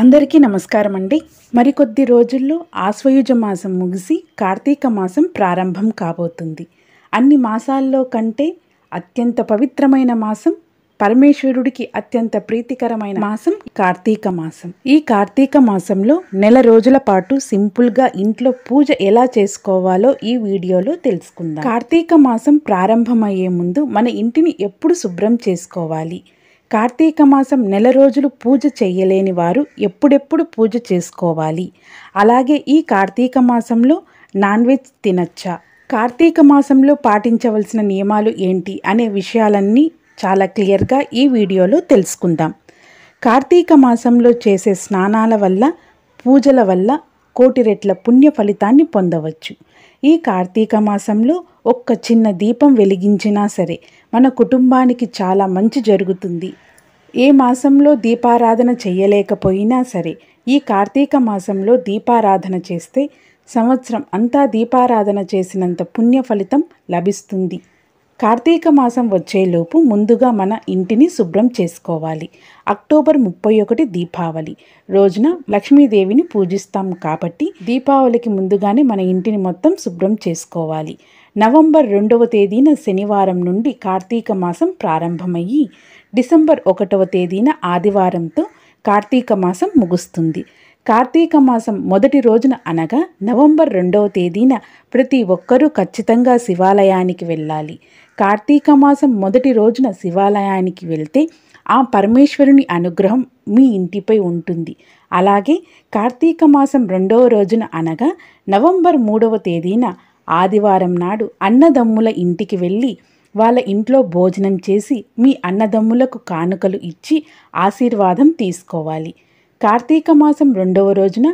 అందరికీ నమస్కారం అండి మరికొద్ది రోజుల్లో ఆశ్వయుజ మాసం ముగిసి కార్తీక మాసం ప్రారంభం కాబోతుంది అన్ని మాసాల్లో కంటే అత్యంత పవిత్రమైన మాసం పరమేశ్వరుడికి అత్యంత ప్రీతికరమైన మాసం కార్తీక మాసం ఈ కార్తీక మాసంలో నెల రోజుల పాటు సింపుల్గా ఇంట్లో పూజ ఎలా చేసుకోవాలో ఈ వీడియోలో తెలుసుకుందాం కార్తీక మాసం ప్రారంభమయ్యే ముందు మన ఇంటిని ఎప్పుడు శుభ్రం చేసుకోవాలి కార్తీక మాసం నెల రోజులు పూజ చేయలేని వారు ఎప్పుడెప్పుడు పూజ చేసుకోవాలి అలాగే ఈ కార్తీక మాసంలో నాన్ వెజ్ తినచ్చా కార్తీక మాసంలో పాటించవలసిన నియమాలు ఏంటి అనే విషయాలన్నీ చాలా క్లియర్గా ఈ వీడియోలో తెలుసుకుందాం కార్తీక మాసంలో చేసే స్నానాల వల్ల పూజల వల్ల కోటి రెట్ల పుణ్య ఫలితాన్ని పొందవచ్చు ఈ కార్తీక మాసంలో ఒక్క చిన్న దీపం వెలిగించినా సరే మన కుటుంబానికి చాలా మంచి జరుగుతుంది ఏ మాసంలో దీపారాధన చేయలేకపోయినా సరే ఈ కార్తీక మాసంలో దీపారాధన చేస్తే సంవత్సరం అంతా దీపారాధన చేసినంత పుణ్య ఫలితం లభిస్తుంది కార్తీక మాసం వచ్చేలోపు ముందుగా మన ఇంటిని శుభ్రం చేసుకోవాలి అక్టోబర్ ముప్పై ఒకటి దీపావళి రోజున లక్ష్మీదేవిని పూజిస్తాం కాబట్టి దీపావళికి ముందుగానే మన ఇంటిని మొత్తం శుభ్రం చేసుకోవాలి నవంబర్ రెండవ తేదీన శనివారం నుండి కార్తీక మాసం ప్రారంభమయ్యి డిసెంబర్ ఒకటవ తేదీన ఆదివారంతో కార్తీక మాసం ముగుస్తుంది కార్తీక మాసం మొదటి రోజున అనగా నవంబర్ రెండవ తేదీన ప్రతి ఒక్కరూ ఖచ్చితంగా శివాలయానికి వెళ్ళాలి కార్తీక మాసం మొదటి రోజున శివాలయానికి వెళ్తే ఆ పరమేశ్వరుని అనుగ్రహం మీ ఇంటిపై ఉంటుంది అలాగే కార్తీక మాసం రెండవ రోజున అనగా నవంబర్ మూడవ తేదీన ఆదివారం నాడు అన్నదమ్ముల ఇంటికి వెళ్ళి వాళ్ళ ఇంట్లో భోజనం చేసి మీ అన్నదమ్ములకు కానుకలు ఇచ్చి ఆశీర్వాదం తీసుకోవాలి కార్తీక మాసం రెండవ రోజున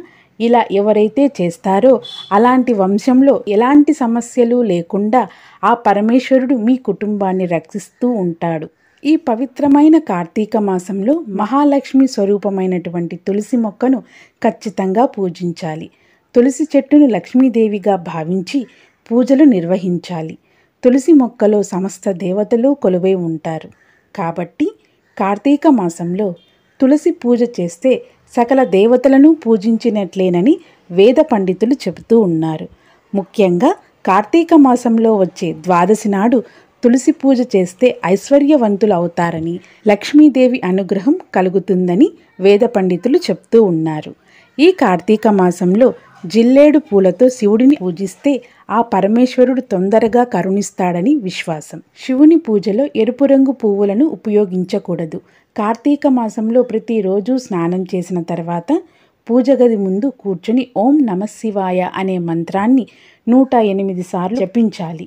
ఇలా ఎవరైతే చేస్తారో అలాంటి వంశంలో ఎలాంటి సమస్యలు లేకుండా ఆ పరమేశ్వరుడు మీ కుటుంబాన్ని రక్షిస్తూ ఉంటాడు ఈ పవిత్రమైన కార్తీక మాసంలో మహాలక్ష్మి స్వరూపమైనటువంటి తులసి మొక్కను ఖచ్చితంగా పూజించాలి తులసి చెట్టును లక్ష్మీదేవిగా భావించి పూజలు నిర్వహించాలి తులసి మొక్కలో సమస్త దేవతలు కొలువై ఉంటారు కాబట్టి కార్తీక మాసంలో తులసి పూజ చేస్తే సకల దేవతలను పూజించినట్లేనని వేద పండితులు చెబుతూ ఉన్నారు ముఖ్యంగా కార్తీక మాసంలో వచ్చే ద్వాదశి నాడు తులసి పూజ చేస్తే ఐశ్వర్యవంతులు అవుతారని లక్ష్మీదేవి అనుగ్రహం కలుగుతుందని వేద పండితులు చెప్తూ ఉన్నారు ఈ కార్తీక మాసంలో జిల్లేడు పూలతో శివుడిని పూజిస్తే ఆ పరమేశ్వరుడు తొందరగా కరుణిస్తాడని విశ్వాసం శివుని పూజలో ఎరుపు రంగు పువ్వులను ఉపయోగించకూడదు కార్తీక మాసంలో ప్రతిరోజు స్నానం చేసిన తర్వాత పూజ గది ముందు కూర్చొని ఓం నమ శివాయ అనే మంత్రాన్ని నూట ఎనిమిది సార్లు జపించాలి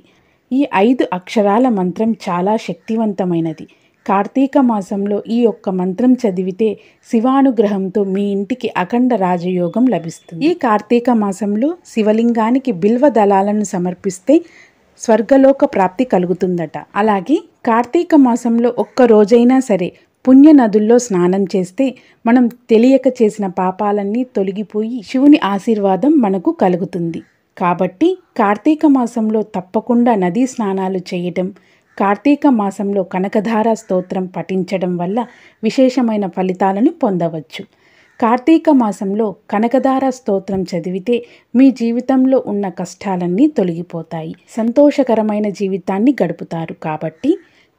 ఈ ఐదు అక్షరాల మంత్రం చాలా శక్తివంతమైనది కార్తీక మాసంలో ఈ ఒక్క మంత్రం చదివితే శివానుగ్రహంతో మీ ఇంటికి అఖండ రాజయోగం లభిస్తుంది ఈ కార్తీక మాసంలో శివలింగానికి బిల్వ దళాలను సమర్పిస్తే స్వర్గలోక ప్రాప్తి కలుగుతుందట అలాగే కార్తీక మాసంలో ఒక్క రోజైనా సరే పుణ్య నదుల్లో స్నానం చేస్తే మనం తెలియక చేసిన పాపాలన్నీ తొలగిపోయి శివుని ఆశీర్వాదం మనకు కలుగుతుంది కాబట్టి కార్తీక మాసంలో తప్పకుండా నదీ స్నానాలు చేయటం కార్తీక మాసంలో కనకధార స్తోత్రం పఠించడం వల్ల విశేషమైన ఫలితాలను పొందవచ్చు కార్తీక మాసంలో కనకధార స్తోత్రం చదివితే మీ జీవితంలో ఉన్న కష్టాలన్నీ తొలగిపోతాయి సంతోషకరమైన జీవితాన్ని గడుపుతారు కాబట్టి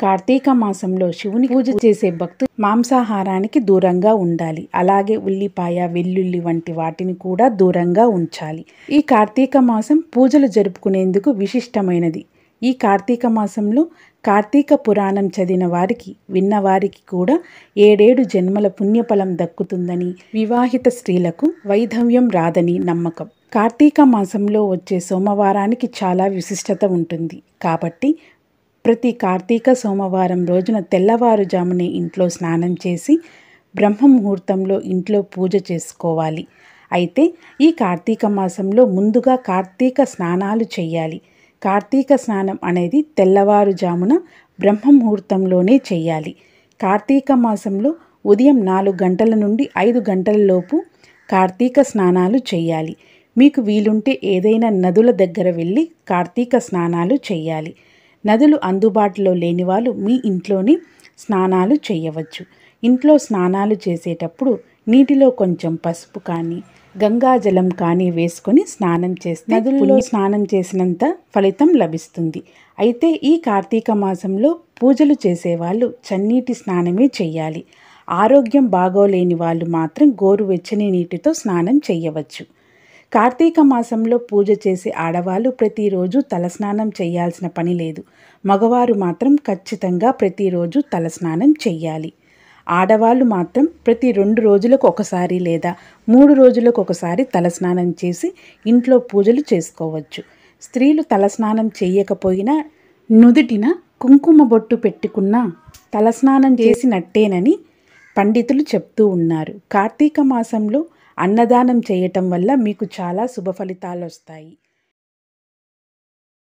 కార్తీక మాసంలో శివుని పూజ చేసే భక్తులు మాంసాహారానికి దూరంగా ఉండాలి అలాగే ఉల్లిపాయ వెల్లుల్లి వంటి వాటిని కూడా దూరంగా ఉంచాలి ఈ కార్తీక మాసం పూజలు జరుపుకునేందుకు విశిష్టమైనది ఈ కార్తీక మాసంలో కార్తీక పురాణం చదివిన వారికి విన్నవారికి కూడా ఏడేడు జన్మల పుణ్యఫలం దక్కుతుందని వివాహిత స్త్రీలకు వైధవ్యం రాదని నమ్మకం కార్తీక మాసంలో వచ్చే సోమవారానికి చాలా విశిష్టత ఉంటుంది కాబట్టి ప్రతి కార్తీక సోమవారం రోజున తెల్లవారుజామునే ఇంట్లో స్నానం చేసి బ్రహ్మ ముహూర్తంలో ఇంట్లో పూజ చేసుకోవాలి అయితే ఈ కార్తీక మాసంలో ముందుగా కార్తీక స్నానాలు చేయాలి కార్తీక స్నానం అనేది తెల్లవారుజామున బ్రహ్మముహూర్తంలోనే చేయాలి కార్తీక మాసంలో ఉదయం నాలుగు గంటల నుండి ఐదు గంటల లోపు కార్తీక స్నానాలు చేయాలి మీకు వీలుంటే ఏదైనా నదుల దగ్గర వెళ్ళి కార్తీక స్నానాలు చేయాలి నదులు అందుబాటులో లేని వాళ్ళు మీ ఇంట్లోనే స్నానాలు చేయవచ్చు ఇంట్లో స్నానాలు చేసేటప్పుడు నీటిలో కొంచెం పసుపు కానీ గంగాజలం కానీ వేసుకొని స్నానం చేస్తే నదులలో స్నానం చేసినంత ఫలితం లభిస్తుంది అయితే ఈ కార్తీక మాసంలో పూజలు చేసేవాళ్ళు చన్నీటి స్నానమే చేయాలి ఆరోగ్యం బాగోలేని వాళ్ళు మాత్రం గోరువెచ్చని నీటితో స్నానం చేయవచ్చు కార్తీక మాసంలో పూజ చేసే ఆడవాళ్ళు ప్రతిరోజు తలస్నానం చేయాల్సిన పని లేదు మగవారు మాత్రం ఖచ్చితంగా ప్రతిరోజు తలస్నానం చెయ్యాలి ఆడవాళ్ళు మాత్రం ప్రతి రెండు రోజులకు ఒకసారి లేదా మూడు రోజులకు ఒకసారి తలస్నానం చేసి ఇంట్లో పూజలు చేసుకోవచ్చు స్త్రీలు తలస్నానం చేయకపోయినా నుదుటిన కుంకుమ బొట్టు పెట్టుకున్న తలస్నానం చేసినట్టేనని పండితులు చెప్తూ ఉన్నారు కార్తీక మాసంలో అన్నదానం చేయటం వల్ల మీకు చాలా శుభ ఫలితాలు వస్తాయి